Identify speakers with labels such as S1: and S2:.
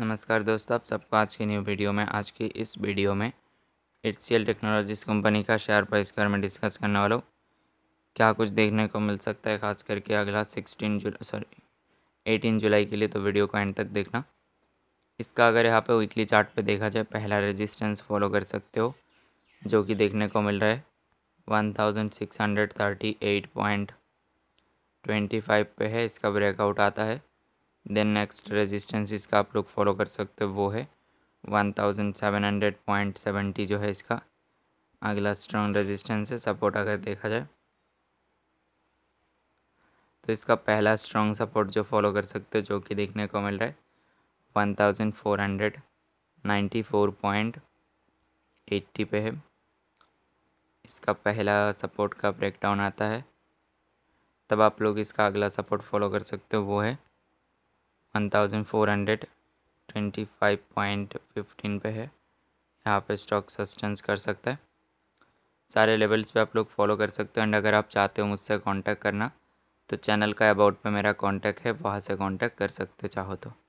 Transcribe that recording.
S1: नमस्कार दोस्तों आप सबका आज की न्यू वीडियो में आज की इस वीडियो में एच टेक्नोलॉजीज़ कंपनी का शेयर प्राइस बारे में डिस्कस करने वाला हूँ क्या कुछ देखने को मिल सकता है खास करके अगला सिक्सटीन जुलाई सॉरी एटीन जुलाई के लिए तो वीडियो को एंड तक देखना इसका अगर यहाँ पे वीकली चार्ट पे देखा जाए पहला रजिस्टेंस फॉलो कर सकते हो जो कि देखने को मिल रहा है one thousand six hundred thirty eight point twenty five पे है इसका ब्रेकआउट आता है देन नेक्स्ट रेजिस्टेंस इसका आप लोग फॉलो कर सकते हो वो है one thousand seven hundred point seventy जो है इसका अगला स्ट्रॉन्ग रेजिस्टेंस है सपोर्ट अगर देखा जाए तो इसका पहला स्ट्रॉन्ग सपोर्ट जो फॉलो कर सकते हो जो कि देखने को मिल रहा है one thousand four hundred ninety four point eighty पे है इसका पहला सपोर्ट का ब्रेकडाउन आता है तब आप लोग इसका अगला सपोर्ट फॉलो कर सकते हो वो है one thousand four hundred twenty five point fifteen पे है यहाँ पे स्टॉक सस्टेंस कर सकता है सारे लेवल्स पे आप लोग फॉलो कर सकते हो एंड अगर आप चाहते हो मुझसे कांटेक्ट करना तो चैनल का अबाउट पे मेरा कांटेक्ट है वहाँ से कांटेक्ट कर सकते हो चाहो तो